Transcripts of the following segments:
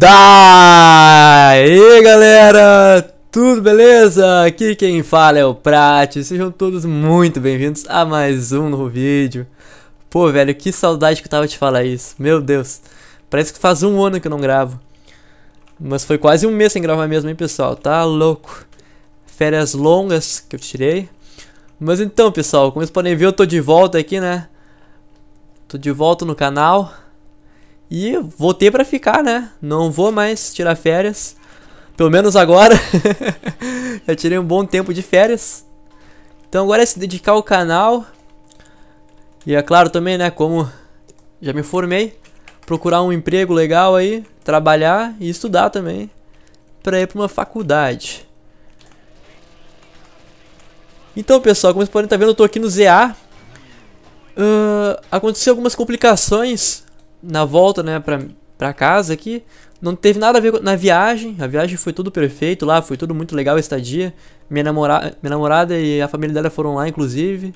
Daí galera, tudo beleza? Aqui quem fala é o Prati, sejam todos muito bem-vindos a mais um novo vídeo Pô velho, que saudade que eu tava de falar isso, meu Deus Parece que faz um ano que eu não gravo Mas foi quase um mês sem gravar mesmo, hein pessoal, tá louco Férias longas que eu tirei Mas então pessoal, como vocês podem ver eu tô de volta aqui né Tô de volta no canal e voltei para ficar, né? Não vou mais tirar férias. Pelo menos agora. Já tirei um bom tempo de férias. Então agora é se dedicar ao canal. E é claro também, né? Como já me formei, procurar um emprego legal aí, trabalhar e estudar também. Pra ir pra uma faculdade. Então, pessoal, como vocês podem estar tá vendo, eu tô aqui no ZA. Uh, aconteceu algumas complicações na volta, né, pra, pra casa aqui, não teve nada a ver na viagem. A viagem foi tudo perfeito lá, foi tudo muito legal a estadia. Minha, namora, minha namorada e a família dela foram lá, inclusive.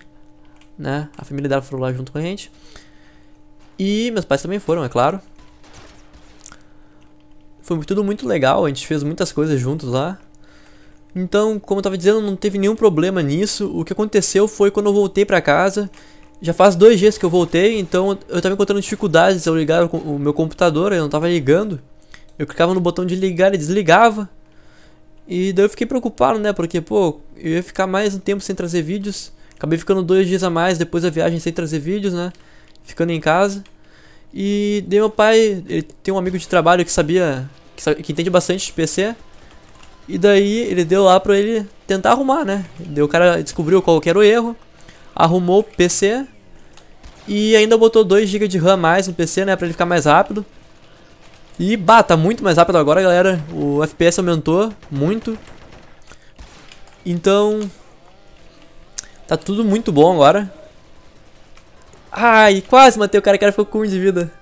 Né? A família dela foram lá junto com a gente. E meus pais também foram, é claro. Foi tudo muito legal, a gente fez muitas coisas juntos lá. Então, como eu tava dizendo, não teve nenhum problema nisso. O que aconteceu foi quando eu voltei para casa, já faz dois dias que eu voltei, então eu estava encontrando dificuldades ao ligar o, meu computador, eu não estava ligando. Eu clicava no botão de ligar e desligava. E daí eu fiquei preocupado, né? Porque, pô, eu ia ficar mais um tempo sem trazer vídeos. Acabei ficando dois dias a mais depois da viagem sem trazer vídeos, né? Ficando em casa. E daí meu pai, ele tem um amigo de trabalho que sabia, que, sabe, que entende bastante de PC. E daí ele deu lá pra ele tentar arrumar, né? Daí o cara descobriu qual era o erro arrumou o PC e ainda botou 2 GB de RAM mais no PC, né, pra ele ficar mais rápido. E, bah, tá muito mais rápido agora, galera. O FPS aumentou muito. Então, tá tudo muito bom agora. Ai, quase matei o cara que era ficou com 1 de vida.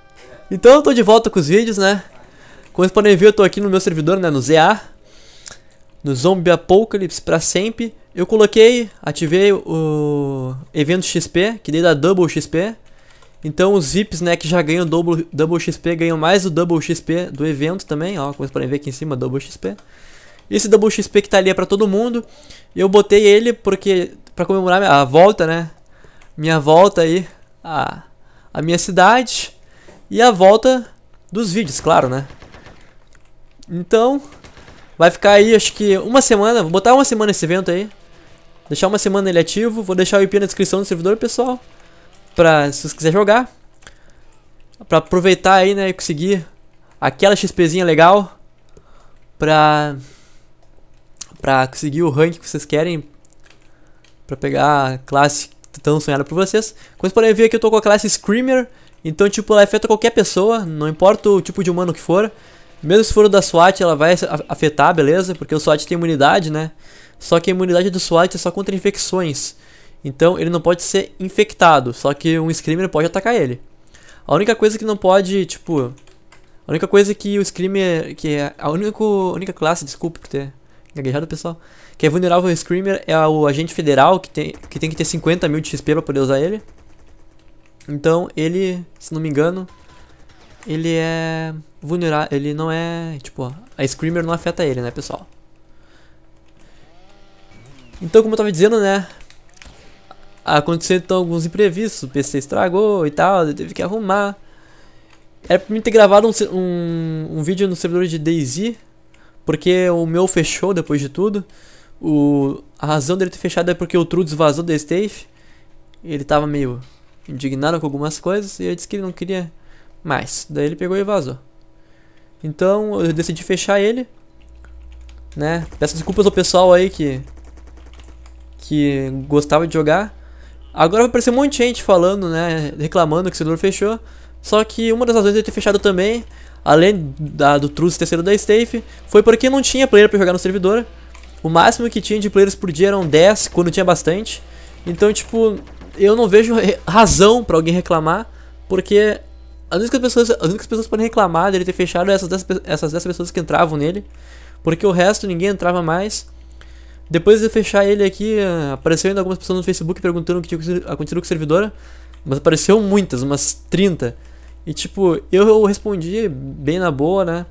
Então eu tô de volta com os vídeos, né? Como vocês podem ver, eu tô aqui no meu servidor, né, no ZA. No Zombie Apocalypse pra sempre. Eu coloquei, ativei o evento XP, que dei da Double XP. Então os VIPs, né, que já ganham double, double XP, ganham mais o Double XP do evento também, ó, como vocês podem ver aqui em cima, Double XP. Esse Double XP que tá ali é pra todo mundo. Eu botei ele porque, pra comemorar a volta, né, minha volta aí, a, a minha cidade e a volta dos vídeos, claro, né. Então, vai ficar aí, acho que uma semana, vou botar uma semana esse evento aí. Deixar uma semana ele ativo. Vou deixar o IP na descrição do servidor, pessoal. Pra, se você quiser jogar. Pra aproveitar aí, né, e conseguir aquela XPzinha legal. Pra... Pra conseguir o rank que vocês querem. Pra pegar a classe tão sonhada por vocês. Como vocês podem ver aqui, eu tô com a classe Screamer. Então, tipo, ela afeta qualquer pessoa, não importa o tipo de humano que for. Mesmo se for da SWAT, ela vai afetar, beleza? Porque o SWAT tem imunidade, né? Só que a imunidade do SWAT é só contra infecções. Então ele não pode ser infectado, só que um Screamer pode atacar ele. A única coisa que não pode, tipo... A única coisa que o Screamer... Que é a única, única classe, desculpa por ter gaguejado, pessoal. Que é vulnerável ao Screamer é o agente federal, que tem que, tem que ter 50 mil de XP pra poder usar ele. Então ele, se não me engano, ele é vulnerável, ele não é, tipo, a Screamer não afeta ele, né, pessoal? Então, como eu estava dizendo, né? Aconteceu então alguns imprevistos, o PC estragou e tal, eu teve que arrumar. Era é pra mim ter gravado um, um, um vídeo no servidor de Daisy, porque o meu fechou depois de tudo. O, a razão dele ter fechado é porque o Trudes vazou da Stafe. Ele tava meio indignado com algumas coisas e ele disse que ele não queria mais. Daí ele pegou e vazou. Então eu decidi fechar ele. Né? Peço desculpas ao pessoal aí que que gostava de jogar. Agora vai aparecer um monte de gente falando, né? Reclamando que o servidor fechou. Só que uma das razões de ter fechado também, além da, do Truce terceiro da Stafe, foi porque não tinha player para jogar no servidor. O máximo que tinha de players por dia eram 10, quando tinha bastante. Então, tipo, eu não vejo razão para alguém reclamar, porque as únicas pessoas, as únicas pessoas podem reclamar dele ter fechado essas essas 10 pessoas que entravam nele, porque o resto ninguém entrava mais. Depois de fechar ele aqui, apareceu ainda algumas pessoas no Facebook perguntando o que tinha acontecido com a servidora. Mas apareceu muitas, umas 30. E tipo, eu respondi bem na boa, né?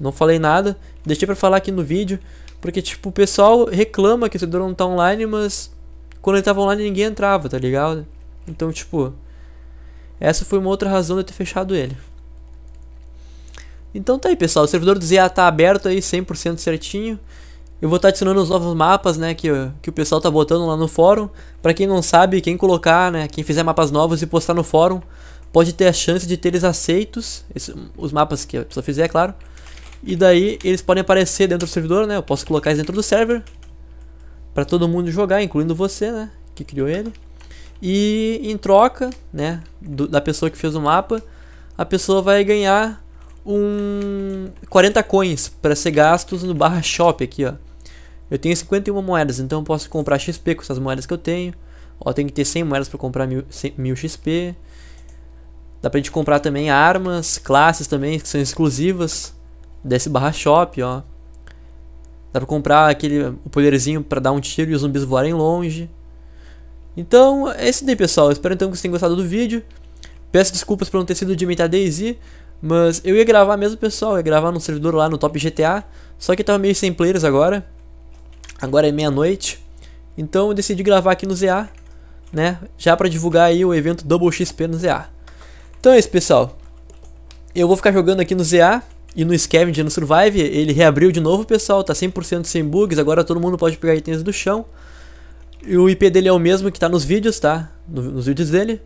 Não falei nada. Deixei pra falar aqui no vídeo. Porque, tipo, o pessoal reclama que o servidor não tá online, mas quando ele tava online ninguém entrava, tá ligado? Então, tipo, essa foi uma outra razão de eu ter fechado ele. Então tá aí, pessoal. O servidor do Zé tá aberto aí 100% certinho. Eu vou estar adicionando os novos mapas, né, que, que o pessoal tá botando lá no fórum. Para quem não sabe, quem colocar, né, quem fizer mapas novos e postar no fórum, pode ter a chance de ter eles aceitos, esse, os mapas que a pessoa fizer, é claro. E daí eles podem aparecer dentro do servidor, né, eu posso colocar eles dentro do server. para todo mundo jogar, incluindo você, né, que criou ele. E em troca, né, do, da pessoa que fez o mapa, a pessoa vai ganhar um 40 coins para ser gastos no barra shop aqui, ó. Eu tenho 51 moedas, então eu posso comprar XP com essas moedas que eu tenho. Ó, tem que ter 100 moedas para comprar 1000 XP. Dá pra gente comprar também armas, classes também, que são exclusivas. desse barra shop, ó. Dá pra comprar aquele o poderzinho para dar um tiro e os zumbis voarem longe. Então, é isso daí, pessoal. espero então que vocês tenham gostado do vídeo. Peço desculpas por não ter sido de imitar Daisy, mas eu ia gravar mesmo, pessoal. Eu ia gravar no servidor lá no Top GTA, só que tava meio sem players agora. Agora é meia-noite. Então eu decidi gravar aqui no ZA, né? Já para divulgar aí o evento Double XP no ZA. Então é isso, pessoal. Eu vou ficar jogando aqui no ZA e no Scavenge no Survive. Ele reabriu de novo, pessoal. Tá 100% sem bugs. Agora todo mundo pode pegar itens do chão. E o IP dele é o mesmo que tá nos vídeos, tá? nos vídeos dele.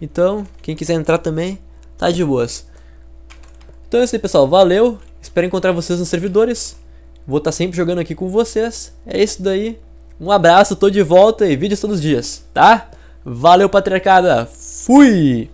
Então, quem quiser entrar também, tá de boas. Então é isso aí, pessoal. Valeu. Espero encontrar vocês nos servidores. Vou estar tá sempre jogando aqui com vocês. É isso daí. Um abraço, tô de volta e vídeos todos os dias, tá? Valeu, patriarcada. Fui!